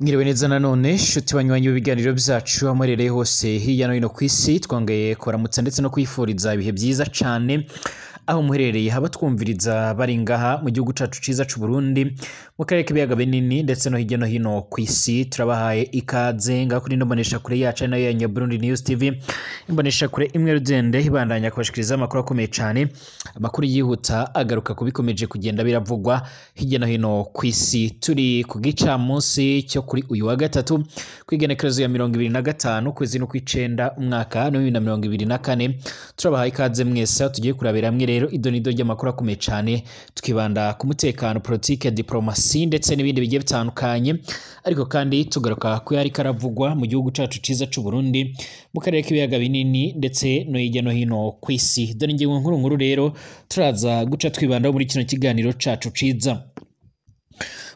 mwiriwe neza nanone shuti banyuranye b'ibiganiro byacu amurereye hose hirya no hino ku isi twongeye kuramutsa ndetse no kwifuriza ibihe byiza cyane aho muherereye haba twumviriza bari ngaha mu gihugu cyacu cyiza cy'u mu karere k'ibiyaga binini ndetse no hirya no hino ku isi turabahaye ikaze ngaho kuri ino mboneshakure yacu ari nayo ya nyaburundi news tv imboneshakure imwe rugende ibandanya kubashikiriza amakuru akomeye cyane amakuru yihuta agaruka ku bikomeje kugenda biravugwa hirya no hino ku isi turi ku gicamunsi cyo kuri uyu wa gatatu ku igenekerezo ya mirongo ibiri na gatanu kwezi no kw'icenda umwaka no bibiri na mirongo ibiri na kane turabahaye ikaze mwese tugiye kurabira hamwe rero idonido ry'amakuru akomeye cyane tukibanda ku mutekano politike diplomasi polisi ndetse n'ibindi bigiye bitandukanye ariko kandi tugaruka ku yari karavugwa mu gihugu cyacu cyiza cy'u Burundi mu karere k'ibiyaga binini ndetse no hirya no hino ku isi dore ingingo nkuru nkuru rero turaza guca twibandaho muri kino kiganiro cyacu cyiza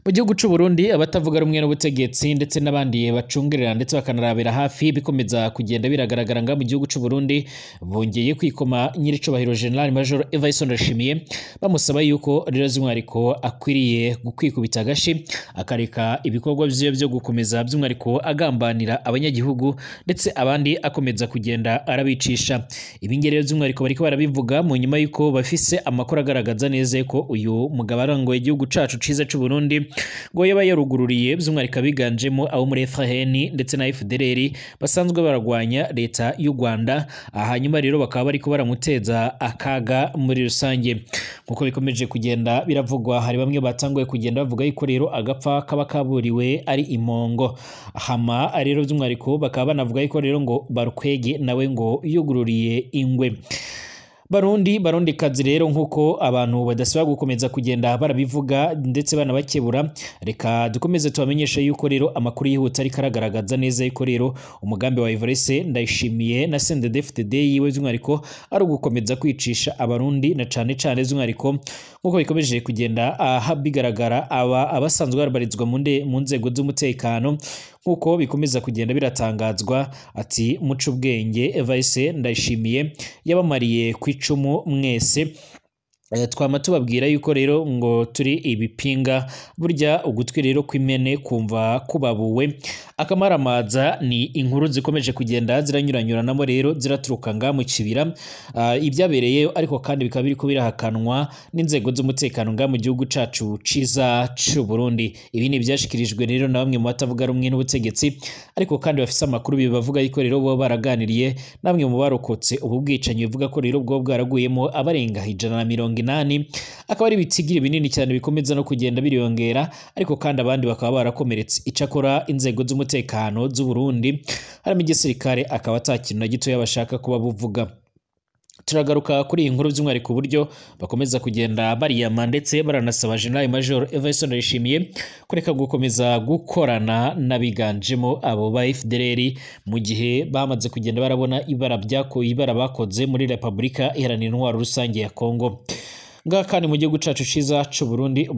mu gihugu cy'u Burundi abatavuga rumwe n'ubutegetsi ndetse n'abandi bacungirira ndetse bakanarabira hafi bikomeza kugenda biragaragara nga mu gihugu cy'u Burundi bongeye kwikoma nyiricubahiro General Major Evariste Ndayishimiye bamusaba yuko rero z'umwariko akwiriye gukwikubita agashi akareka ibikorwa byiwe byo gukomeza by'umwariko agambanira abanyagihugu ndetse abandi akomeza kugenda arabicisha ibi ngibi rero by'umwariko bariko barabivuga mu nyuma yuko bafise amakuru agaragaza neza ko uyu mugabo arongoye igihugu cacu ciza cy'u Burundi ngo yaba yarugururiye by'umwihariko abiganjemo abo muri FRN ndetse na FDLR basanzwe baragwanya leta y'u Rwanda hanyuma rero bakaba bari baramuteza akaga muri rusange nk'uko bikomeje kugenda biravugwa hari bamwe batanguye kugenda bavuga yuko rero agapfa kaba kaburiwe ari imongo hama rero by'umwihariko bakaba banavuga yuko rero ngo barukwege nawe ngo yugururiye ingwe barundi barundi kazi rero nk'uko abantu badasaba gukomeza kugenda barabivuga ndetse banabakebura reka dukomeze tubamenyeshe yuko rero amakuru yihuta ariko aragaragaza neza yuko rero umugambi wa Everese ndayishimiye na Sendede FTD yiwe by'umwihariko ari ugukomeza kwicisha abarundi na cyane cyane by'umwihariko nk'uko bikomeje kugenda aha bigaragara aba abasanzwe barbarizwa mu nzego z'umutekano nk'uko bikomeza kugenda biratangazwa ati muca ubwenge Evariste Ndayishimiye yabamariye ku icumu mwese Eh, twama tubabwira yuko rero ngo turi ibipinga burya ugutwi rero kw'imene kumva kubabuwe akamaramaza ni inkuru zikomeje kugenda ziranyuranyuranamo rero ziraturuka nga mu kibira ah, ibyabereye ariko kandi bikaba biri birahakanwa n'inzego z'umutekano nga mu gihugu cyacu cyiza cy'u Burundi ibi ni ibyashyikirijwe rero na bamwe mu batavuga rumwe n'ubutegetsi ariko kandi bafite amakuru bibavuga yuko rero baba baraganiriye na bamwe mu barokotse ubu bwicanyi bivuga ko rero bwo bwaraguyemo abarenga ijana na mirongo inani akaba ari ibitsigiri binini cyane bikomeza no kugenda biriyongera ariko kandi abandi bakaba barakomeretse icyakora inzego z'umutekano z'u Burundi harimo igisirikare akaba atakintu na gitoya bashaka kuba buvuga turagaruka kuri iyi nkuru by'umwihariko uburyo bakomeza kugenda bariyama ndetse baranasaba general major everson yishimiye kureka gukomeza gukorana n'abiganjemo abo ba fdr mu gihe bamaze kugenda barabona ibara bakoze muri repubulika iharanira intwaro rusange ya kongo ngakani mu gihugu cacu ciza c'u Burundi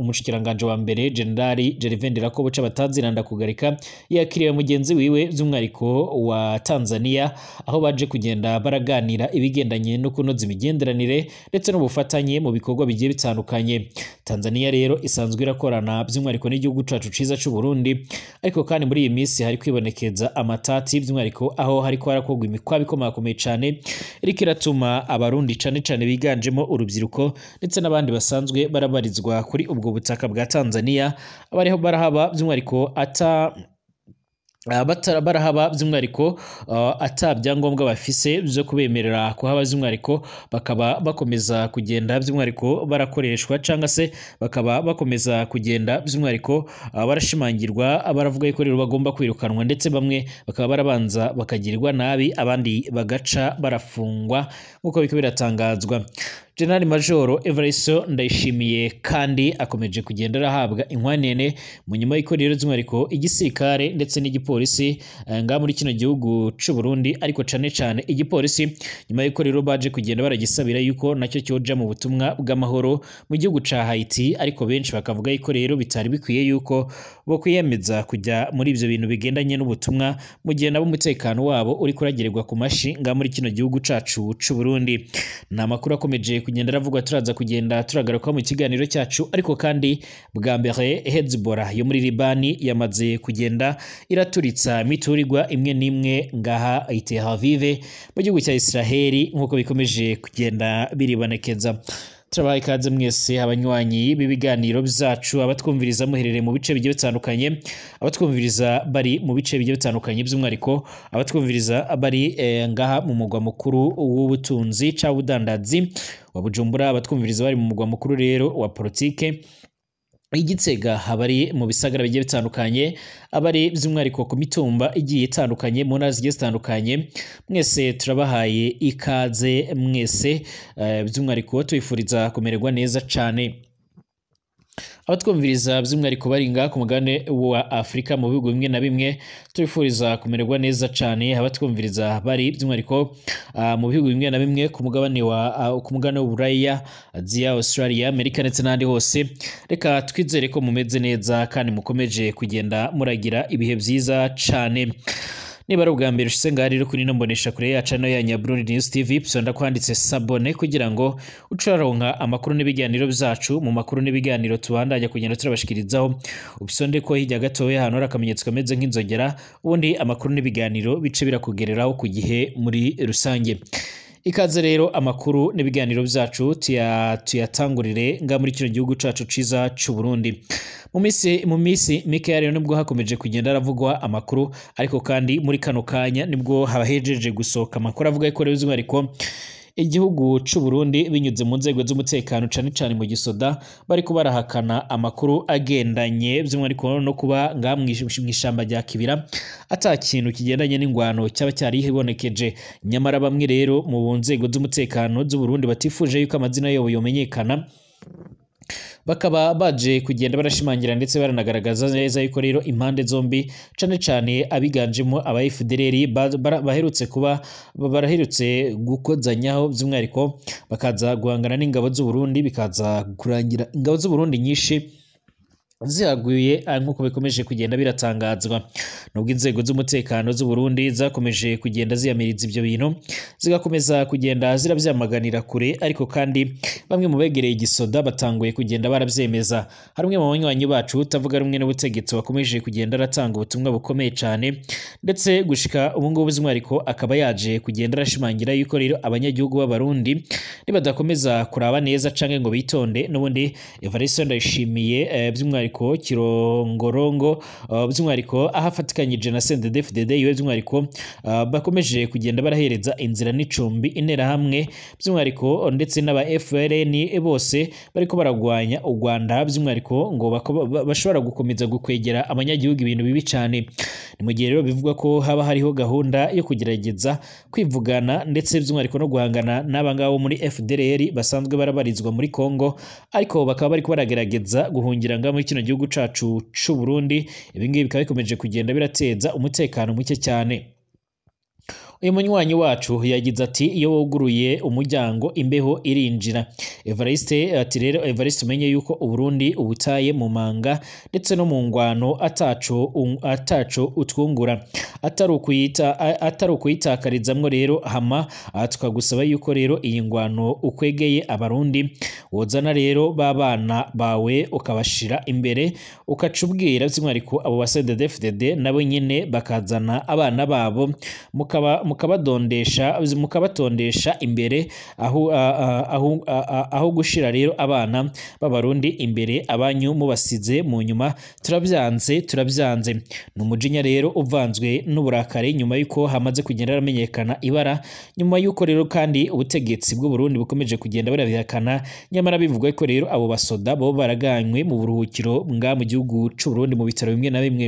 umushikiranganje wa mbere Generali Gervais Rakobo c'abatanzira ndakugarika yakiriye mugenzi wiwe vy'umwariko wa Tanzania aho baje kugenda baraganira ibigendanye no kunoza imigenderanire ndetse n'ubufatanye mu bikorwa bigiye bitandukanye Tanzania rero isanzwe irakorana by'umwihariko n'igihugu cacu ciza cy’u Burundi ariko kandi muri iyi minsi hari kwibonekeza amatati by'umwihariko aho hari kwarakorwa imikwabi ikomakomeye cane iriko iratuma abarundi cane cane biganjemo urubyiruko urubyiruko ndetse n'abandi basanzwe barabarizwa kuri ubwo butaka bwa Tanzania abariho barahaba by'umwihariko ata barahaba by'umwihariko uh, ata byangombwa bafise byo kubemerera kuhaba by'umwihariko bakaba bakomeza kugenda by'umwihariko barakoreshwa cyangwa se bakaba bakomeza kugenda by'umwihariko uh, barashimangirwa baravuga yuko rero bagomba kwirukanwa ndetse bamwe bakaba barabanza bakagirirwa nabi abandi bagaca barafungwa nk'uko biko biratangazwa general majoro evariso ndayishimiye kandi akomeje kugenda arahabwa inkwanene mu nyuma y'iko rero by'umwihariko igisirikare ndetse n'igipolisi eh, ngaha muri kino gihugu cy'u Burundi ariko cyane cyane igipolisi nyuma y'uko rero baje kugenda baragisabira yuko nacyo cyoja mu butumwa bw'amahoro mu gihugu cya Haiti ariko benshi bakavuga yuko rero bitari bikwiye yuko bo kwiyemeza kujya muri ibyo bintu bigendanye n'ubutumwa mu gihe nabo umutekano wabo uri kuragirirwa ku mashi ngaha muri kino gihugu cyacu cy'u Burundi ni amakuru akomeje kugenda aravuga turaza kugenda turagaruka mu kiganiro cyacu ariko kandi bwa mbere Hezbollah yo muri Libani yamaze kugenda iraturitsa imiturirwa imwe n'imwe ngaha i Tel mu gihugu cya Israel nk'uko bikomeje kugenda biribonekeza tabaye ikaze mwese abanywanyi b'ibiganiro byacu abatwumviriza muherere mu bice bigiye bitandukanye abatwumviriza bari mu bice bigiye bitandukanye by'umwihariko abatwumviriza bari eh, ngaha mu mugwa mukuru w'ubutunzi cyangwa ubudandazi wa bujumbura abatwumviriza bari mu mugwa mukuru rero wa politiki. igitsega aba ari mu bisagara bigiye bitandukanye aba ari by'umwihariko ku mitumba igiye itandukanye mu ntara zigiye zitandukanye mwese turabahaye ikaze mwese eh, by'umwihariko tubifuriza kumererwa neza cyane abatwumviriza by'umwihariko bari ngaha ku mugane wa afurika mu bihugu bimwe na bimwe turifuriza kumererwa neza cyane abatwumviriza bari by'umwihariko ah, mu bihugu bimwe na bimwe ku mugabane wa ah, ku mugabane w'uburaya aziya australia amerika ndetse n'ahandi hose reka twizere ko mumeze neza kandi mukomeje kugenda muragira ibihe byiza cyane niba ari ubwa mbere ushize ngaho rero kuri ino mbonesha kure ya ya Nyabururi News TV pisonda kwanditse sabone kugira ngo ucaronka amakuru n'ibiganiro byacu mu makuru n'ibiganiro tubandanya kugenda turabashikirizaho ubisonde ko hijya gatoya hano rakamenyetso kameze nk'inzogera ubundi amakuru n'ibiganiro bice birakugereraho ku gihe muri rusange ikaze rero amakuru n'ibiganiro byacu tuyatangurire nga muri kino gihugu cyacu cyiza cy'u Burundi mu minsi mu minsi mikeya rero nibwo hakomeje kugenda haravugwa amakuru ariko kandi muri kano kanya nibwo haba hejeje gusohoka amakuru avuga ko rero by'umwihariko igihugu cy'u Burundi binyuze mu nzego z'umutekano cyane cyane mu gisoda bari kuba barahakana amakuru agendanye by'umwihariko no kuba nga mu ishyamba rya Kibira ata kintu kigendanye n'ingwano cyaba cyari nyamara bamwe rero mu nzego z'umutekano z'u Burundi batifuje yuko amazina yabo yomenyekana bakaba baje kugenda barashimangira ndetse baranagaragaza neza yuko rero impande zombi cyane cyane abiganjemo aba FDLR baherutse kuba baraherutse gukozanyaho by'umwihariko bakaza guhangana n'ingabo z'u Burundi bikaza kurangira ingabo z'u Burundi nyinshi ziraguye ah, nk'uko bikomeje kugenda biratangazwa nubwo inzego z'umutekano z'u Burundi zakomeje kugenda ziyamiriza ibyo bintu zigakomeza kugenda zirabyamaganira kure ariko kandi bamwe mu begereye igisoda batanguye kugenda barabyemeza hari umwe mu banywanyi bacu utavuga rumwe n'ubutegetsi wakomeje kugenda aratanga ubutumwa bukomeye cyane ndetse gushika ubu ngubu ariko akaba yaje kugenda arashimangira yuko rero abanyagihugu b'abarundi nibadakomeza kuraba neza cyangwa ngo bitonde n'ubundi Evariste ndayishimiye eh, by'umwari by'umwihariko kirongorongo uh, by'umwihariko aho afatikanyije na CNDD-FDD iwe by'umwihariko uh, bakomeje kugenda barahereza inzira n'icumbi interahamwe by'umwihariko ndetse n'aba FLN bose bariko baragwanya u Rwanda by'umwihariko ngo bashobora gukomeza gukwegera abanyagihugu ibintu bibi cyane ni mu gihe rero bivugwa ko haba hariho gahunda yo kugerageza kwivugana ndetse by'umwihariko no guhangana n'abangabo muri fdr basanzwe barabarizwa muri Congo ariko bakaba bariko baragerageza guhungira ngaho muri kino gihugu cyacu cy'u Burundi ibi ngibi bikaba bikomeje kugenda biratenza umutekano muke cyane uyu munywanyi wacu yagize ati iyo wuguruye umuryango imbeho irinjira evariste ati rero evariste umenye yuko uburundi ubutaye mu manga ndetse no mu ngwano ataco ataco utwungura atari ukuyita atari ukuyitakarizamwo rero hama tukagusaba yuko rero iyi ngwano ukwegeye abarundi wozana rero babana bawe ukabashira imbere ukaca ubwira by'umwihariko abo basededefudede nabo nyine bakazana abana babo mukaba mukabadondesha mukabatondesha imbere aho aho aho gushira rero abana b'abarundi imbere abanyu mubasize mu nyuma turabyanze turabyanze ni umujinya rero uvanzwe n'uburakari nyuma y'uko hamaze kugenda haramenyekana ibara nyuma y'uko rero kandi ubutegetsi bw'u Burundi bukomeje kugenda burabihakana nyamara bivugwa ko rero abo basoda bo baraganywe mu buruhukiro nga mu gihugu cy'u Burundi mu bitaro bimwe na bimwe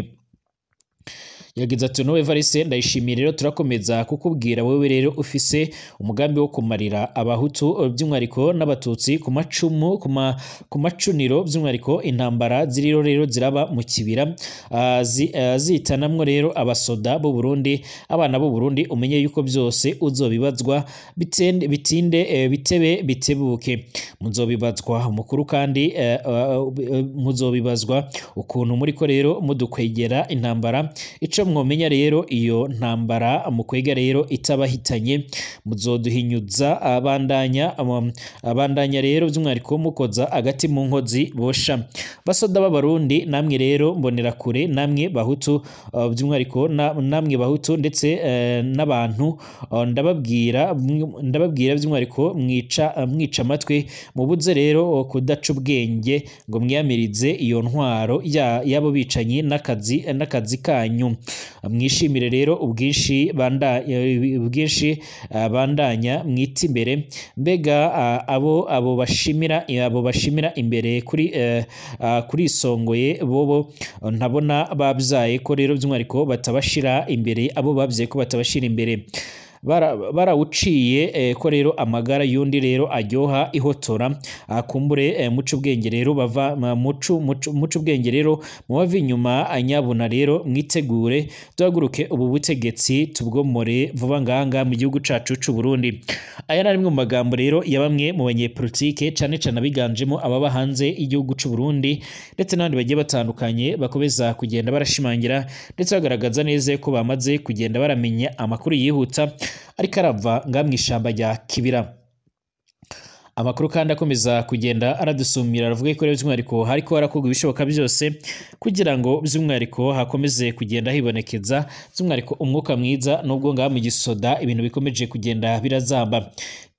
yagize ati no Evariste ndayishimiye rero turakomeza kukubwira wowe rero ufise umugambi wo kumarira abahutu by'umwariko n'abatutsi ku macumu ku macuniro by'umwariko intambara ziriro rero ziraba mu kibira ah, zita ah, rero abasoda b'u Burundi abana b'u Burundi umenye yuko byose uzobibazwa bitinde eh, bitebe bitebuke muzobibazwa mukuru kandi eh, ah, muzobibazwa ukuntu muri ko rero mudukwegera intambara ica mwomenya rero iyo ntambara mukwega rero itabahitanye muzoduhinyuza abandanya abandanya rero by'umwariko mukoza agati mu nkozi bosha basoda b'abarundi namwe rero mbonera kure namwe bahutu uh, by'umwariko namwe bahutu ndetse eh, n'abantu uh, ndababwira ndababwira by'umwariko mwica mwica amatwi mubuze rero uh, kudaca ubwenge ngo mwiyamirize iyo ntwaro yabo bicanyi n'akazi n'akazi kanyu mwishimire rero ubwinshi eh, ubwinshi eh, bandanya mwita imbere mbega eh, abo abo bashimira abo bashimira imbere kuri kuri isongoye bobo ntabona babyaye ko rero by'umwihariko batabashira imbere abo babyaye ko batabashira imbere barawuciye eh, ko rero amagara y'undi rero aryoha ihotora akumbure eh, muca ubwenge rero bava muca ubwenge rero mubave inyuma anyabuna ah, rero mwitegure duhaguruke ubu butegetsi tubwomore vuba nganga mu gihugu cacu cy’u Burundi aya nari mu magambo rero ya bamwe mu banyepolitike cane cane abiganjemo ababa hanze y'igihugu cy’u Burundi ndetse n'abandi bagiye batandukanye bakomeza kugenda barashimangira ndetse bagaragaza neza ko bamaze kugenda baramenya amakuru yihuta ariko arava nga mu ishyamba rya kibira amakuru kandi akomeza kugenda aradusumira aravuga ko by'umwihariko ariko harakorwa ibishoboka byose kugira ngo by'umwihariko hakomeze kugenda hibonekeza by'umwihariko umwuka mwiza n'ubwo ngaha mu gisoda ibintu bikomeje kugenda birazamba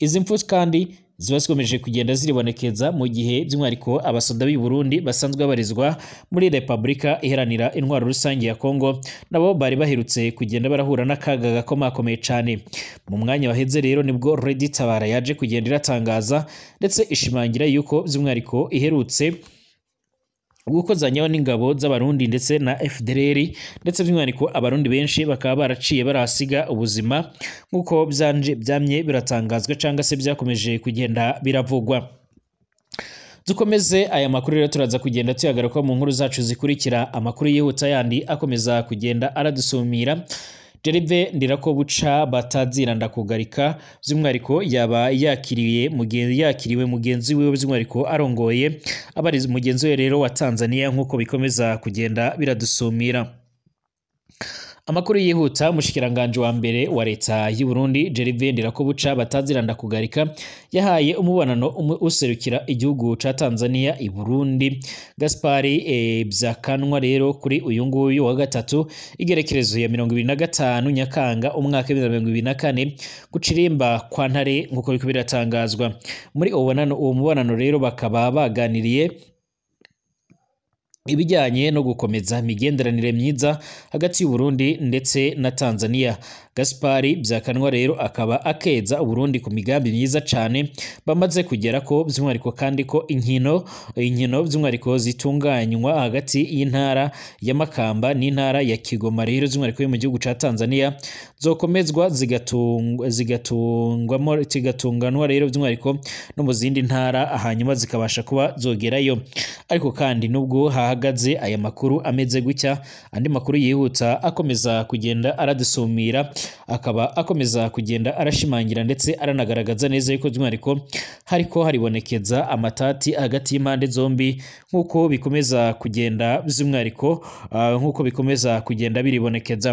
izi mfu kandi ziba zikomeje kugenda ziribonekeza mu gihe by'umwihariko abasoda b'i Burundi basanzwe babarizwa muri Repubulika iheranira intwaro rusange ya Kongo nabo bari baherutse kugenda barahura n'akaga gakomakomeye cyane mu mwanya waheze rero nibwo Redi Tabara yaje kugenda iratangaza ndetse ishimangira yuko by'umwihariko iherutse gukozanyaho n'ingabo z'abarundi ndetse na FDLR ndetse by'umwihariko abarundi benshi bakaba baraciye barahasiga ubuzima nk'uko byanje byamye biratangazwa cyangwa se byakomeje kugenda biravugwa dukomeze aya makuru rero turaza kugenda tuyagaruka mu nkuru zacu zikurikira amakuru yihuta yandi akomeza kugenda aradusumira Gervais buca batazira kugarika by'umwihariko yaba yakiriye mugenzi yakiriwe mugenzi wiwe by'umwihariko arongoye abari mugenzi we rero wa Tanzania nk'uko bikomeza kugenda biradusumira amakuru yihuta umushikiranganje wa mbere wa leta y'u Burundi Gervais Ndirakobuca bataziranda kugarika yahaye umubonano userukira igihugu ca Tanzania i Burundi Gaspari e, eh, Byakanwa rero kuri uyu nguyu wa gatatu igerekerezo ya 25 Nyakanga umwaka 2024 gucirimba kwa Ntare nkuko biko biratangazwa muri uwo mubonano rero bakaba baganiriye ibijyanye no gukomeza imigenderanire myiza hagati y'Uburundi ndetse na Tanzania Gaspari Byakanwa rero akaba akeza Uburundi ku migambi myiza cyane bamaze kugera ko by'umwihariko kandi ko inkino inkino by'umwihariko zitunganywa hagati y'intara ya Makamba n'intara ya Kigoma rero by'umwihariko mu gihugu cya Tanzania zokomezwa zigatungwamo zigatunganwa rero by'umwihariko no mu zindi ntara hanyuma zikabasha kuba zogerayo ariko kandi nubwo ha ahagaze aya makuru ameze gutya andi makuru yihuta akomeza kugenda aradusumira akaba akomeza kugenda arashimangira ndetse aranagaragaza neza yuko by'umwihariko hariko haribonekeza amatati hagati y'impande zombi nk'uko bikomeza kugenda by'umwihariko ah, nk'uko bikomeza kugenda biribonekeza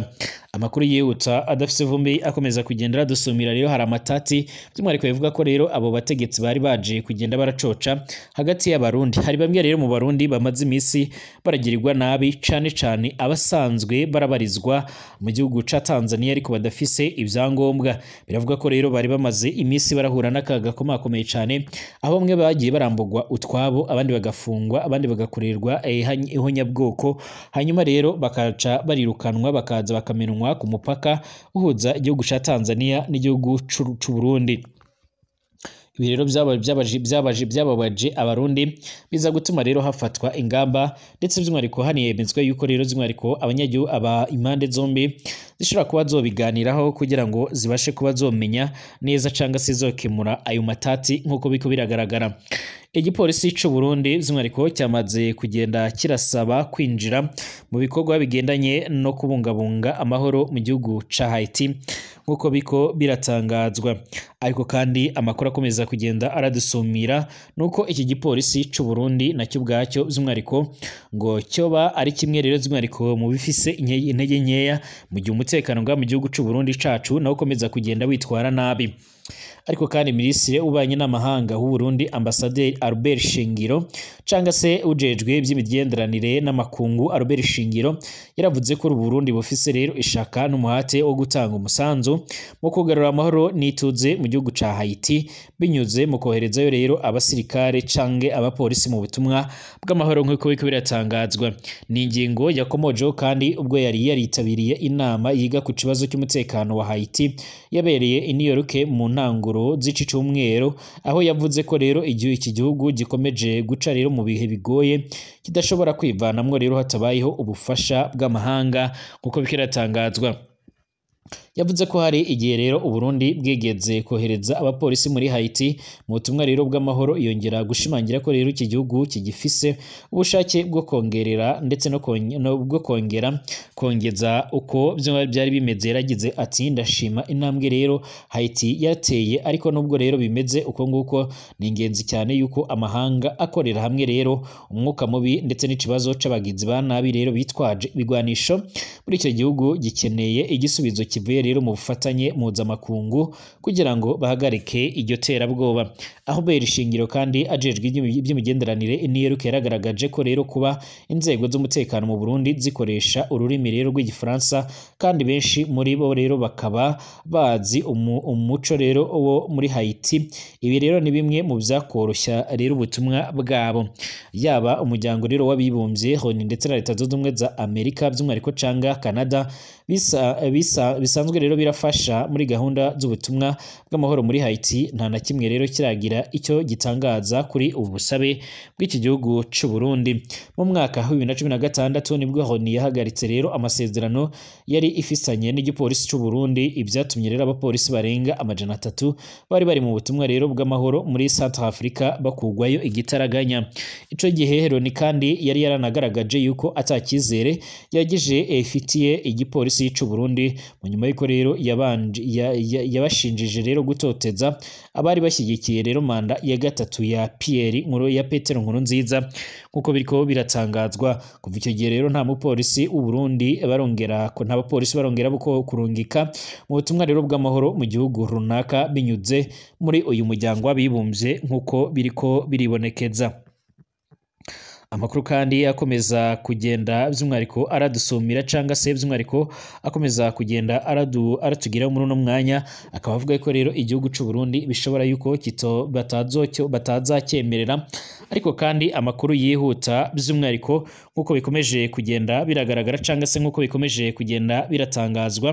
amakuru yihuta adafite ivumbi akomeza kugenda adusumira rero hari amatati by'umwihariko bivuga ko rero abo bategetsi bari baje kugenda baracoca hagati y'abarundi hari bamwe rero mu barundi bamaze iminsi baragirirwa nabi cyane cyane abasanzwe barabarizwa mu gihugu cya Tanzania ariko badafise ibyangombwa biravuga ko rero bari bamaze iminsi barahura n'akaga gakomakomeye cyane aho bamwe bagiye barambugwa utwabo abandi bagafungwa abandi bagakorerwa eh, ihonyabwoko hanyuma rero bakaca barirukanwa bakaza bakamenywa bapimwa ku mupaka uhuza igihugu cya Tanzania n'igihugu cy'u Burundi ibi rero byababaje abarundi biza gutuma rero hafatwa ingamba ndetse by'umwihariko haniyemezwa yuko rero by'umwihariko abanyagihugu aba impande zombi zishobora kuba zobiganiraho kugira ngo zibashe kuba zomenya neza cyangwa se zokemura ayo matati nk'uko biko biragaragara igipolisi cy'u Burundi by'umwihariko cyamaze kugenda kirasaba kwinjira mu bikorwa bigendanye no kubungabunga amahoro mu gihugu ca Haiti nk'uko biko biratangazwa ariko kandi amakuru akomeza kugenda aradusumira nuko iki gipolisi cy'u Burundi nacyo ubwacyo by'umwihariko ngo cyoba ari kimwe rero by'umwihariko mu bifise intege nkeya mu gihe umutekano mu gihugu cy'u Burundi cacu nawo ukomeza kugenda witwara nabi ariko kandi minisitiri ubanye n'amahanga w'u Burundi ambasaderi Albert Shingiro cyangwa se ujejwe by'imigenderanire n'amakungu Albert Shingiro yaravuze ko u Burundi bufise rero ishaka n'umuhate wo gutanga umusanzu mu kugarura amahoro n'ituze mu gihugu cya Haiti binyuze mu koherezayo rero abasirikare canke abapolisi mu butumwa bw'amahoro nk'uko biriko biratangazwa ni ingingo yakomojeho kandi ubwo yari yaritabiriye inama yiga ku kibazo cy'umutekano wa Haiti yabereye i New York mu ntanguro z'iki cyumweru aho yavuze ko rero igihe iki gihugu gikomeje guca rero mu bihe bigoye kidashobora kwivanamo rero hatabayeho ubufasha bw'amahanga nk'uko bikiratangazwa yavuze ko hari igihe rero uburundi bwegetse kohereza abapolisi muri Haiti mu butumwa rero bw'amahoro yongera gushimangira ko rero iki gihugu kigifise ubushake bwo kongerera ndetse no bwo kongera kongeza uko byari bimeze yaragize ati ndashima intambwe rero Haiti yateye ariko nubwo rero bimeze uko nguko ni ingenzi cyane yuko amahanga akorera hamwe rero umwuka mubi ndetse n'ikibazo cy'abagizi ba nabi rero bitwaje ibigwanisho muri icyo gihugu gikeneye igisubizo kivuye rero mu bufatanye mpuzamakungu kugira ngo bahagarike iryo terabwoba aho bera ishingiro kandi ajejwe iby'imigenderanire n'iyeruka yaragaragaje ko rero kuba inzego z'umutekano mu Burundi zikoresha ururimi rero rw'igifaransa kandi benshi muri bo rero bakaba bazi umuco rero wo muri Haiti ibi rero ni bimwe mu byakoroshya rero ubutumwa bwabo yaba umuryango rero w'abibumbye ndetse na leta zunze ubumwe za Amerika by'umwihariko canga Canada Eh, bisa bisanzwe rero birafasha muri gahunda z'ubutumwa bw'amahoro muri Haiti nta na kimwe rero kiragira icyo gitangaza kuri ubu busabe bw'iki gihugu cy'u Burundi mu mwaka wa 2016 nibwo Loni yahagaritse rero amasezerano yari ifisanye n'igipolisi cy'u Burundi ibyatumye rero abapolisi barenga amajana atatu bari bari mu butumwa rero bw'amahoro muri Central Africa bakugwayo igitaraganya icyo gihe Loni kandi yari yaranagaragaje yuko atakizere yagije efitiye eh, igipolisi polisi y'u Burundi mu nyuma y'uko rero yabashinjije rero gutoteza abari bashyigikiye rero manda ya gatatu ya Pierre Nkuru ya Petero Nkuru nziza nk'uko biriko biratangazwa kuva icyo gihe rero nta mupolisi u Burundi barongera ko nta bapolisi barongera buko kurungika mu butumwa rero bw'amahoro mu gihugu runaka binyuze muri uyu muryango w'abibumbye nk'uko biriko biribonekeza amakuru kandi akomeza kugenda by'umwihariko aradusumira cyangwa se by'umwihariko akomeza kugenda aradu aratugeraho muri uno mwanya akaba avuga ko rero igihugu cy'u Burundi bishobora yuko kito batazacyemerera ariko kandi amakuru yihuta by'umwihariko nk'uko bikomeje kugenda biragaragara cyangwa se nk'uko bikomeje kugenda biratangazwa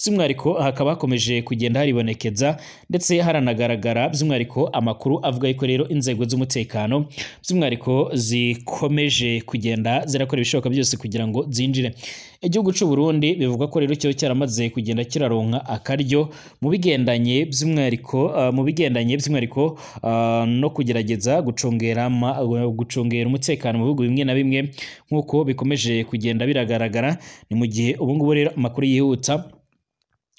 by'umwihariko hakaba hakomeje kugenda haribonekeza ndetse haranagaragara by'umwihariko amakuru avuga ko rero inzego z'umutekano by'umwihariko zi zikomeje kugenda zirakora ibishoboka byose kugira ngo zinjire igihugu cy'u Burundi bivuga ko rero cyo cyaramaze kugenda kiraronka akaryo mu bigendanye by'umwihariko ah, mu bigendanye by'umwihariko ah, no kugerageza gucungera gucungera umutekano mu bihugu bimwe na bimwe nk'uko bikomeje kugenda biragaragara ni mu gihe ubu ngubu rero amakuru yihuta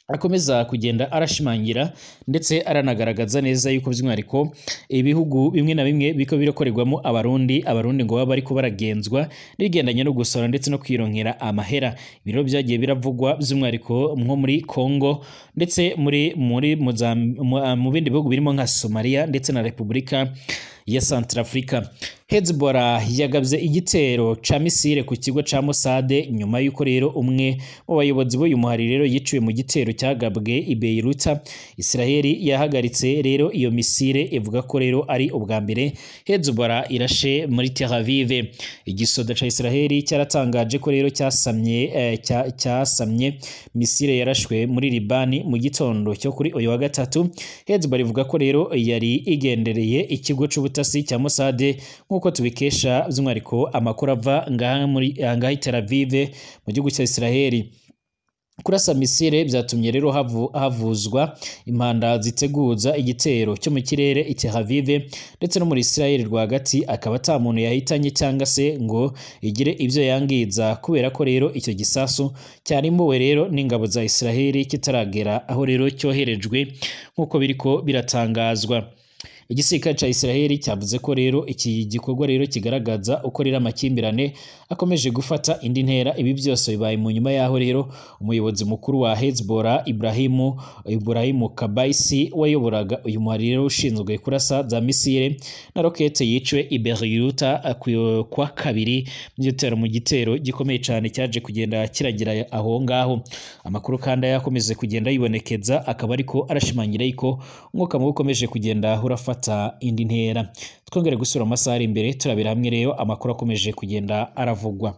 akomeza kugenda arashimangira ndetse aranagaragaza neza yuko by'umwihariko ibihugu bimwe na bimwe biko birakorerwamo abarundi abarundi ngo baba bari kuba baragenzwa bigendanye no gusora ndetse no kwironkera amahera ibiro byagiye biravugwa by'umwihariko nko muri Congo ndetse muri muri mu bindi bihugu birimo nka Somalia ndetse na Repubulika ya Centrafrica Hezbollah yagabye igitero ca misile ku kigo ca Mossad nyuma y'uko rero umwe mu bayobozi b'uyu muhari rero yiciwe mu gitero cyagabwe i Beirut Israeli yahagaritse rero iyo misire ivuga ko rero ari ubwa mbere Hezbollah irashe muri Tel Aviv igisoda ca Israeli cyaratangaje ko rero cyasamye eh, cyasamye misile yarashwe muri Libani mu gitondo cyo kuri uyu wa gatatu Hezbollah ivuga ko rero yari igendereye ikigo cy'ubutasi cya Mossad nk'uko tubikesha by'umwihariko amakuru ava ngaha eh, i Aviv mu gihugu cya Israheli. kurasa Misire byatumye rero havuzwa impanda ziteguza igitero cyo mu kirere i Tel Aviv ndetse no muri Israel rwagati akaba ata muntu yahitanye cyangwa se ngo igire ibyo yangiza kubera ko rero icyo gisasu cyarimbuwe rero n'ingabo za Israel kitaragera aho rero cyoherejwe nk'uko biriko biratangazwa igisirikare cya israel cyavuze ko rero iki gikorwa rero kigaragaza uko rero amakimbirane akomeje gufata indi ntera ibi byose bibaye mu nyuma y'aho rero umuyobozi mukuru wa hezbollah ibrahimu ibrahimu kabaisi wayoboraga uyu muhari ushinzwe kurasa za misire na rokete yiciwe i kwa kabiri by'itero mu gitero gikomeye cyane cyaje kugenda kiragira aho ngaho amakuru kandi ayakomeje kugenda yibonekeza akaba ariko arashimangira yuko umwuka mubi ukomeje kugenda urafata gufata indi ntera twongere gusura amasaha ari imbere turabira hamwe rero amakuru akomeje kugenda aravugwa